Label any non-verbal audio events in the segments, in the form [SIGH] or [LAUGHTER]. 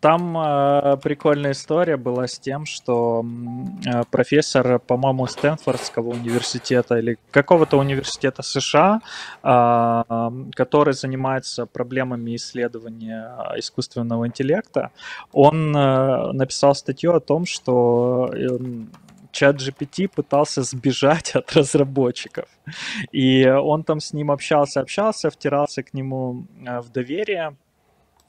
Там э, прикольная история была с тем, что э, профессор, по-моему, Стэнфордского университета или какого-то университета США, э, который занимается проблемами исследования искусственного интеллекта, он э, написал статью о том, что э, чат GPT пытался сбежать [LAUGHS] от разработчиков. И он там с ним общался, общался, втирался к нему э, в доверие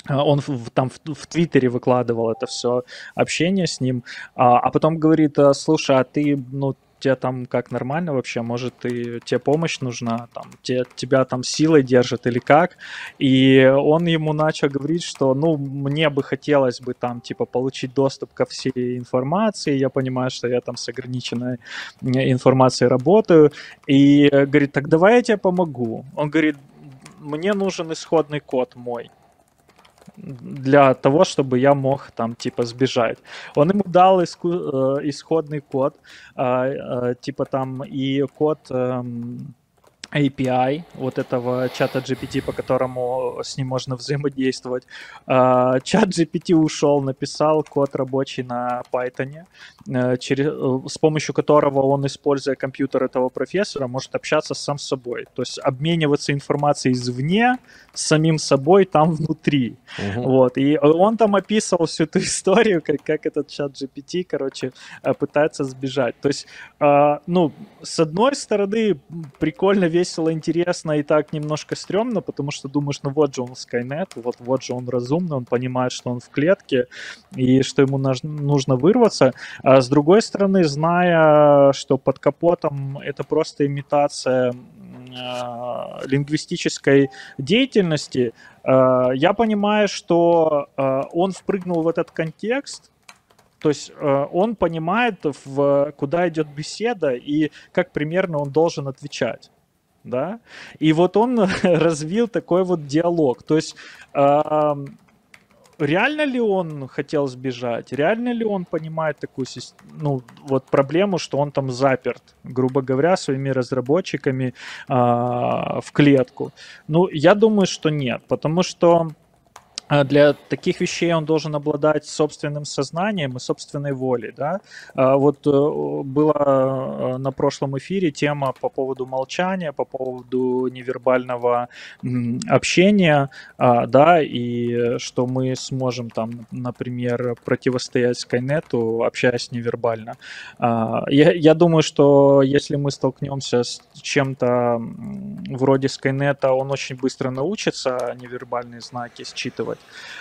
а, он в, там в, в Твиттере выкладывал это все общение с ним, а, а потом говорит, «А, слушай, а ты, ну, тебя там как нормально вообще, может, ты, тебе помощь нужна, там, те, тебя там силой держат или как. И он ему начал говорить, что, ну, мне бы хотелось бы там, типа, получить доступ ко всей информации, я понимаю, что я там с ограниченной э, информацией работаю. И говорит, так давай я тебе помогу. Он говорит, мне нужен исходный код мой для того, чтобы я мог там типа сбежать. Он ему дал иску- э, исходный код, а, э, типа там и код эм, API вот этого чата GPT, по которому с ним можно взаимодействовать. А, чат GPT ушел, написал код рабочий на Python, э, через, э, с помощью которого он, используя компьютер этого профессора, может общаться сам с собой. То есть обмениваться информацией извне, с самим собой там внутри. Угу. Вот. И он там описывал всю эту [LAUGHS] историю, как, как этот чат GPT, короче, э, пытается сбежать. То есть, ну, с одной стороны, прикольно верить весело, интересно и так немножко стрёмно, потому что думаешь, ну вот же он Skynet, вот, вот же он разумный, он понимает, что он в клетке и что ему нужно вырваться. А с другой стороны, зная, что под капотом это просто имитация э, лингвистической деятельности, э, я понимаю, что э, он впрыгнул в этот контекст, то есть э, он понимает, в, куда идет беседа и как примерно он должен отвечать да, и вот он [LAUGHS] развил такой вот диалог, то есть реально ли он хотел сбежать, реально ли он понимает такую ну, вот проблему, что он там заперт, грубо говоря, своими разработчиками э, в клетку. Ну, я думаю, что нет, потому что а для таких вещей он должен обладать собственным сознанием и собственной волей. Да? А вот э, была э, на прошлом эфире тема по поводу молчания, по поводу невербального общения, а, да, и что мы сможем там, например, противостоять Скайнету, общаясь невербально. Я, я думаю, что если мы столкнемся с чем-то вроде Скайнета, он очень быстро научится невербальные знаки считывать.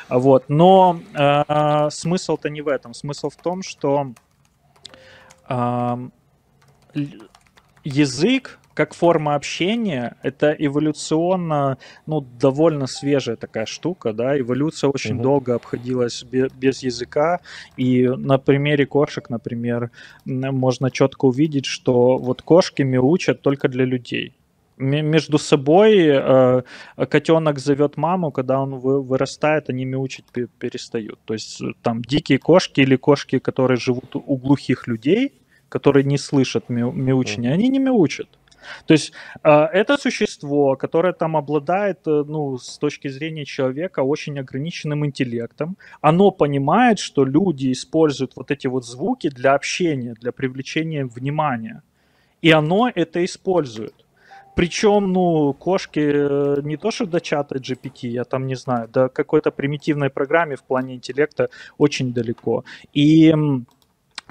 Вот. Но э, смысл-то не в этом. Смысл в том, что э, язык как форма общения, это эволюционно, ну, довольно свежая такая штука, да, эволюция очень угу. долго обходилась без, без языка, и на примере кошек, например, можно четко увидеть, что вот кошки мяучат только для людей, между собой э, котенок зовет маму, когда он вы, вырастает, они мяучить перестают. То есть э, там дикие кошки или кошки, которые живут у глухих людей, которые не слышат мяу- мяучения, они не мяучат. То есть э, это существо, которое там обладает, ну, с точки зрения человека, очень ограниченным интеллектом, оно понимает, что люди используют вот эти вот звуки для общения, для привлечения внимания. И оно это использует. Причем, ну, кошки э, не то, что до чата GPT, я там не знаю, до какой-то примитивной программе в плане интеллекта очень далеко. И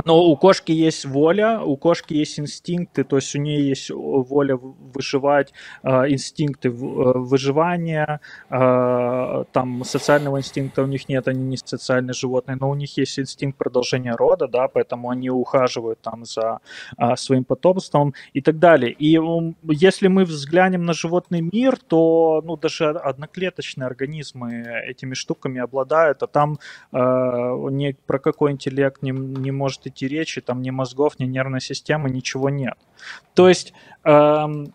но у кошки есть воля, у кошки есть инстинкты, то есть у нее есть э, воля выживать, э, инстинкты э, выживания, там социального инстинкта у них нет, они не социальные животные, но у них есть инстинкт продолжения рода, да, поэтому они ухаживают там за своим потомством и так далее. И если мы взглянем на животный мир, то ну, даже одноклеточные организмы этими штуками обладают, а там ни про какой интеллект не, не может идти речи, там ни мозгов, ни нервной системы, ничего нет. То есть эм,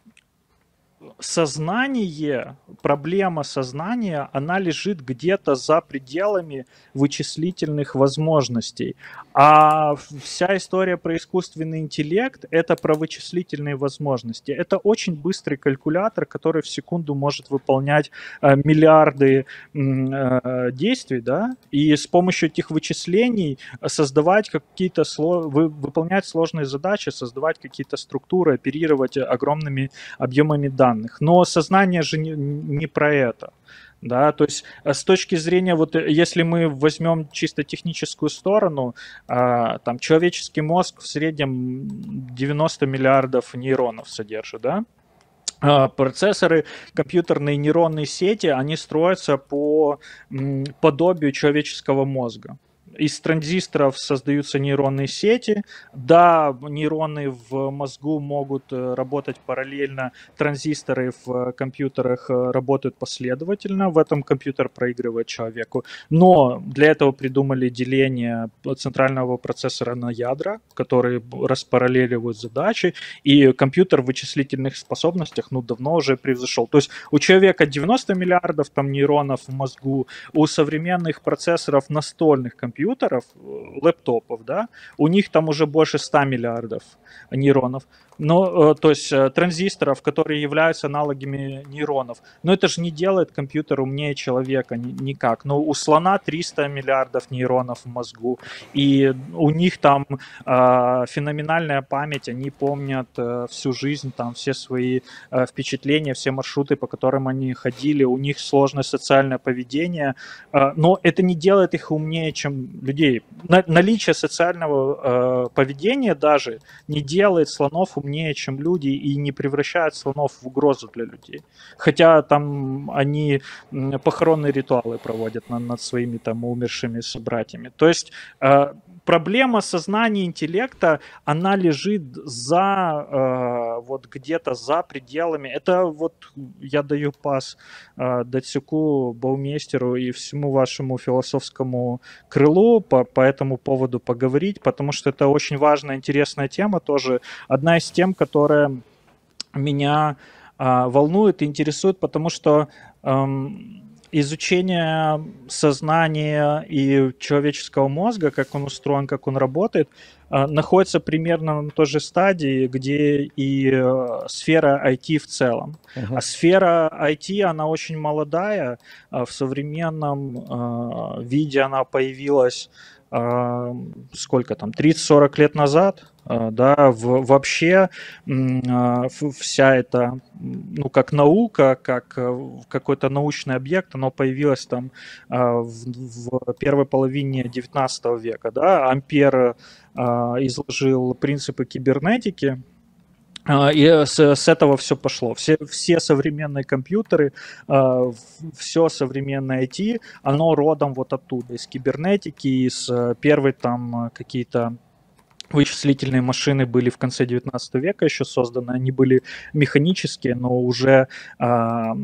сознание, проблема сознания, она лежит где-то за пределами вычислительных возможностей. А вся история про искусственный интеллект — это про вычислительные возможности. Это очень быстрый калькулятор, который в секунду может выполнять э, миллиарды э, действий, да, и с помощью этих вычислений создавать какие-то, сло... вы, выполнять сложные задачи, создавать какие-то структуры, оперировать огромными объемами данных данных. Но сознание же не, не про это. Да, то есть э, с точки зрения, вот э, если мы возьмем чисто техническую сторону, а, там человеческий мозг в среднем 90 миллиардов нейронов содержит, да? А процессоры, компьютерные нейронные сети, они строятся по подобию человеческого мозга из транзисторов создаются нейронные сети. Да, нейроны в мозгу могут э, работать параллельно, транзисторы в э, компьютерах э, работают последовательно, в этом компьютер проигрывает человеку. Но для этого придумали деление центрального процессора на ядра, которые распараллеливают задачи, и компьютер в вычислительных способностях ну, давно уже превзошел. То есть у человека 90 миллиардов там нейронов в мозгу, у современных процессоров настольных компьютеров компьютеров, э, лэптопов, да, у них там уже больше 100 миллиардов нейронов. но, э, то есть э, транзисторов, которые являются аналогами нейронов. Но это же не делает компьютер умнее человека никак. Но ну, у слона 300 миллиардов нейронов в мозгу. И у них там э, феноменальная память. Они помнят э, всю жизнь, там все свои э, впечатления, все маршруты, по которым они ходили. У них сложное социальное поведение. Э, но это не делает их умнее, чем людей, на, наличие социального э, поведения даже не делает слонов умнее, чем люди, и не превращает слонов в угрозу для людей. Хотя там они похоронные ритуалы проводят над, над своими там умершими собратьями. То есть э, проблема сознания интеллекта, она лежит за э, вот где-то за пределами. Это вот я даю пас э, Датсюку, Баумейстеру и всему вашему философскому крылу по, по этому поводу поговорить, потому что это очень важная, интересная тема тоже. Одна из тем, которая меня э, волнует и интересует, потому что эм, изучение сознания и человеческого мозга, как он устроен, как он работает, э, находится примерно на той же стадии, где и э, сфера IT в целом. Uh-huh. А сфера IT, она очень молодая. А в современном э, виде она появилась сколько там, 30-40 лет назад, а, да, в, вообще а, вся эта, ну, как наука, как э, какой-то научный объект, оно появилось там а, в, в первой половине 19 века, да, Ампер изложил принципы кибернетики, а, и с, с этого все пошло. Все, все современные компьютеры, а, все современное IT, оно родом вот оттуда, из кибернетики, из э, первой там какие-то вычислительные машины были в конце 19 века еще созданы, они были механические, но уже э, э,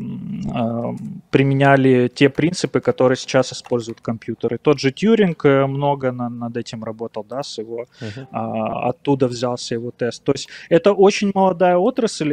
применяли те принципы, которые сейчас используют компьютеры. Тот же Тьюринг э, много на, над этим работал, да, с его, uh-huh. э, оттуда взялся его тест. То есть это очень молодая отрасль,